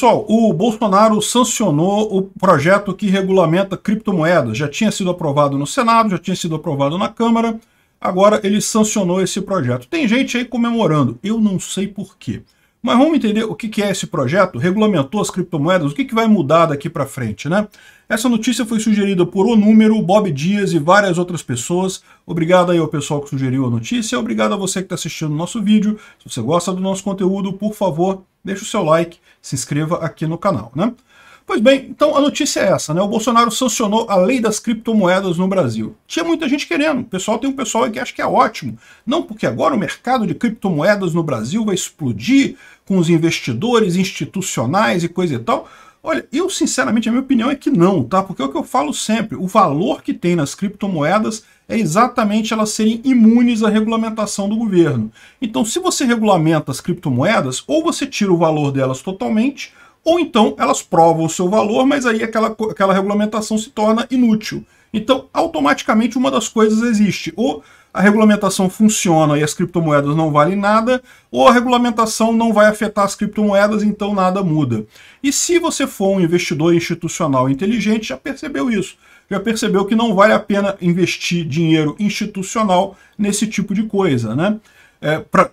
Pessoal, o Bolsonaro sancionou o projeto que regulamenta criptomoedas. Já tinha sido aprovado no Senado, já tinha sido aprovado na Câmara. Agora ele sancionou esse projeto. Tem gente aí comemorando. Eu não sei porquê. quê. Mas vamos entender o que é esse projeto, regulamentou as criptomoedas, o que vai mudar daqui para frente, né? Essa notícia foi sugerida por O Número, Bob Dias e várias outras pessoas. Obrigado aí ao pessoal que sugeriu a notícia, obrigado a você que está assistindo o nosso vídeo. Se você gosta do nosso conteúdo, por favor, deixe o seu like, se inscreva aqui no canal, né? Pois bem, então a notícia é essa, né? O Bolsonaro sancionou a lei das criptomoedas no Brasil. Tinha muita gente querendo. O pessoal tem um pessoal aí que acha que é ótimo. Não porque agora o mercado de criptomoedas no Brasil vai explodir com os investidores institucionais e coisa e tal. Olha, eu sinceramente, a minha opinião é que não, tá? Porque é o que eu falo sempre, o valor que tem nas criptomoedas é exatamente elas serem imunes à regulamentação do governo. Então, se você regulamenta as criptomoedas, ou você tira o valor delas totalmente, ou então elas provam o seu valor, mas aí aquela, aquela regulamentação se torna inútil. Então, automaticamente, uma das coisas existe. Ou a regulamentação funciona e as criptomoedas não valem nada, ou a regulamentação não vai afetar as criptomoedas, então nada muda. E se você for um investidor institucional inteligente, já percebeu isso. Já percebeu que não vale a pena investir dinheiro institucional nesse tipo de coisa, né? É, para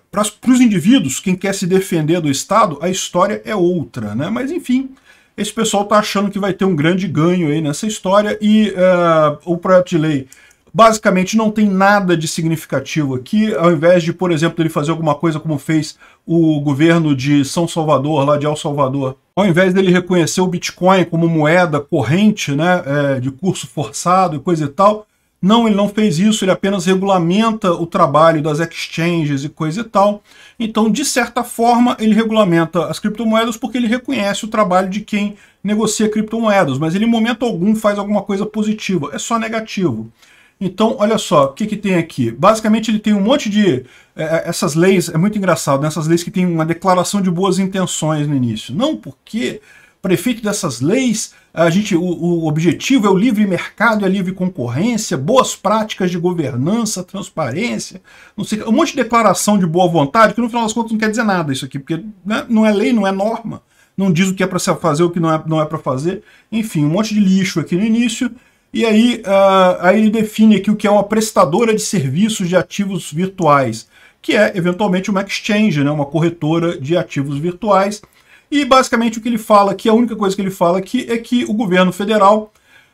os indivíduos, quem quer se defender do Estado, a história é outra, né? Mas enfim, esse pessoal está achando que vai ter um grande ganho aí nessa história e uh, o projeto de lei basicamente não tem nada de significativo aqui, ao invés de, por exemplo, ele fazer alguma coisa como fez o governo de São Salvador, lá de El Salvador, ao invés dele reconhecer o Bitcoin como moeda corrente, né, é, de curso forçado e coisa e tal, não, ele não fez isso, ele apenas regulamenta o trabalho das exchanges e coisa e tal. Então, de certa forma, ele regulamenta as criptomoedas porque ele reconhece o trabalho de quem negocia criptomoedas, mas ele em momento algum faz alguma coisa positiva, é só negativo. Então, olha só, o que, que tem aqui? Basicamente, ele tem um monte de... É, é essas leis, é muito engraçado, né? essas leis que tem uma declaração de boas intenções no início. Não, porque prefeito dessas leis, a gente, o, o objetivo é o livre mercado, é a livre concorrência, boas práticas de governança, transparência, não sei, um monte de declaração de boa vontade, que no final das contas não quer dizer nada isso aqui, porque né, não é lei, não é norma, não diz o que é para fazer, o que não é, não é para fazer, enfim, um monte de lixo aqui no início, e aí, uh, aí ele define aqui o que é uma prestadora de serviços de ativos virtuais, que é eventualmente uma exchange, né, uma corretora de ativos virtuais, e basicamente o que ele fala aqui, a única coisa que ele fala aqui é que o governo federal,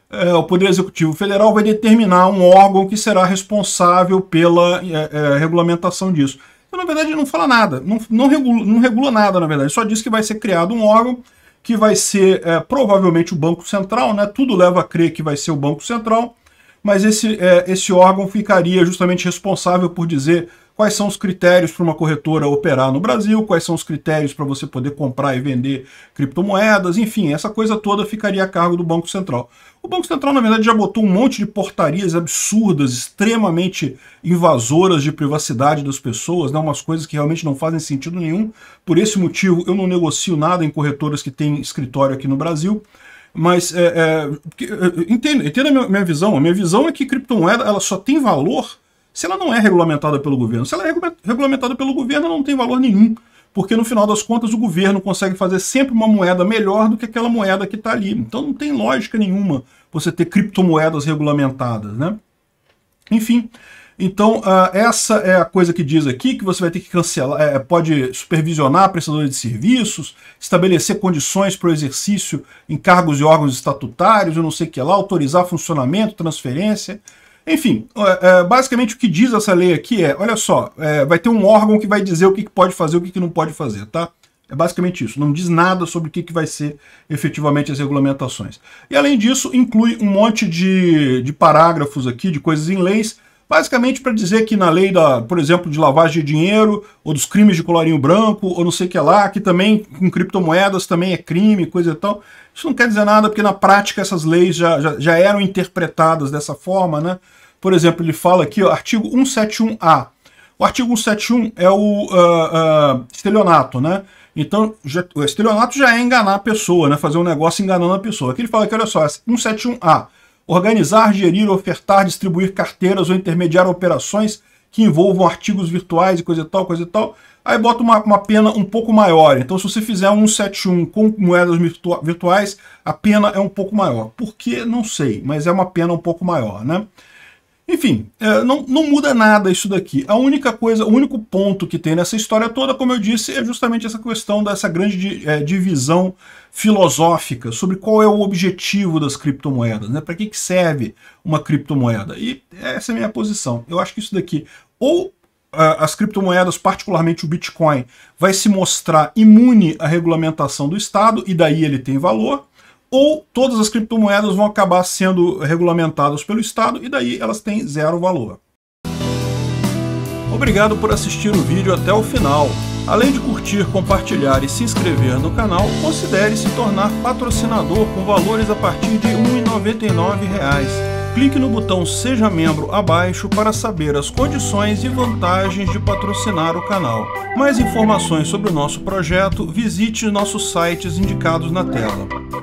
é, o Poder Executivo Federal, vai determinar um órgão que será responsável pela é, é, regulamentação disso. Então, na verdade, ele não fala nada, não, não, regula, não regula nada, na verdade, só diz que vai ser criado um órgão que vai ser é, provavelmente o Banco Central, né? tudo leva a crer que vai ser o Banco Central, mas esse, é, esse órgão ficaria justamente responsável por dizer quais são os critérios para uma corretora operar no Brasil, quais são os critérios para você poder comprar e vender criptomoedas, enfim, essa coisa toda ficaria a cargo do Banco Central. O Banco Central, na verdade, já botou um monte de portarias absurdas, extremamente invasoras de privacidade das pessoas, né? umas coisas que realmente não fazem sentido nenhum. Por esse motivo, eu não negocio nada em corretoras que têm escritório aqui no Brasil. Mas é, é, é entenda, entenda a minha visão. A minha visão é que criptomoeda ela só tem valor se ela não é regulamentada pelo governo. Se ela é regulamentada pelo governo, ela não tem valor nenhum. Porque no final das contas o governo consegue fazer sempre uma moeda melhor do que aquela moeda que está ali. Então não tem lógica nenhuma você ter criptomoedas regulamentadas, né? Enfim, então ah, essa é a coisa que diz aqui, que você vai ter que cancelar, é, pode supervisionar prestadores de serviços, estabelecer condições para o exercício em cargos e órgãos estatutários, eu não sei o que lá, autorizar funcionamento, transferência, enfim, é, basicamente o que diz essa lei aqui é, olha só, é, vai ter um órgão que vai dizer o que pode fazer e o que não pode fazer, tá? É basicamente isso, não diz nada sobre o que vai ser efetivamente as regulamentações. E além disso, inclui um monte de, de parágrafos aqui, de coisas em leis, Basicamente para dizer que na lei, da, por exemplo, de lavagem de dinheiro, ou dos crimes de colarinho branco, ou não sei o que lá, que também com criptomoedas também é crime, coisa e tal. Isso não quer dizer nada, porque na prática essas leis já, já, já eram interpretadas dessa forma, né? Por exemplo, ele fala aqui, ó, artigo 171A. O artigo 171 é o uh, uh, estelionato, né? Então, já, o estelionato já é enganar a pessoa, né? Fazer um negócio enganando a pessoa. Aqui ele fala que, olha só, 171A organizar, gerir, ofertar, distribuir carteiras ou intermediar operações que envolvam artigos virtuais e coisa e tal, coisa e tal. Aí bota uma, uma pena um pouco maior. Então, se você fizer um 171 com moedas virtua virtuais, a pena é um pouco maior. Por que? Não sei, mas é uma pena um pouco maior, né? Enfim, é, não, não muda nada isso daqui. A única coisa, o único ponto que tem nessa história toda, como eu disse, é justamente essa questão dessa grande é, divisão filosófica sobre qual é o objetivo das criptomoedas, né? Para que, que serve uma criptomoeda? E essa é a minha posição. Eu acho que isso daqui, ou é, as criptomoedas, particularmente o Bitcoin, vai se mostrar imune à regulamentação do Estado e daí ele tem valor, ou todas as criptomoedas vão acabar sendo regulamentadas pelo Estado e daí elas têm zero valor. Obrigado por assistir o vídeo até o final. Além de curtir, compartilhar e se inscrever no canal, considere se tornar patrocinador com valores a partir de R$ 1,99 clique no botão Seja Membro abaixo para saber as condições e vantagens de patrocinar o canal. Mais informações sobre o nosso projeto, visite nossos sites indicados na tela.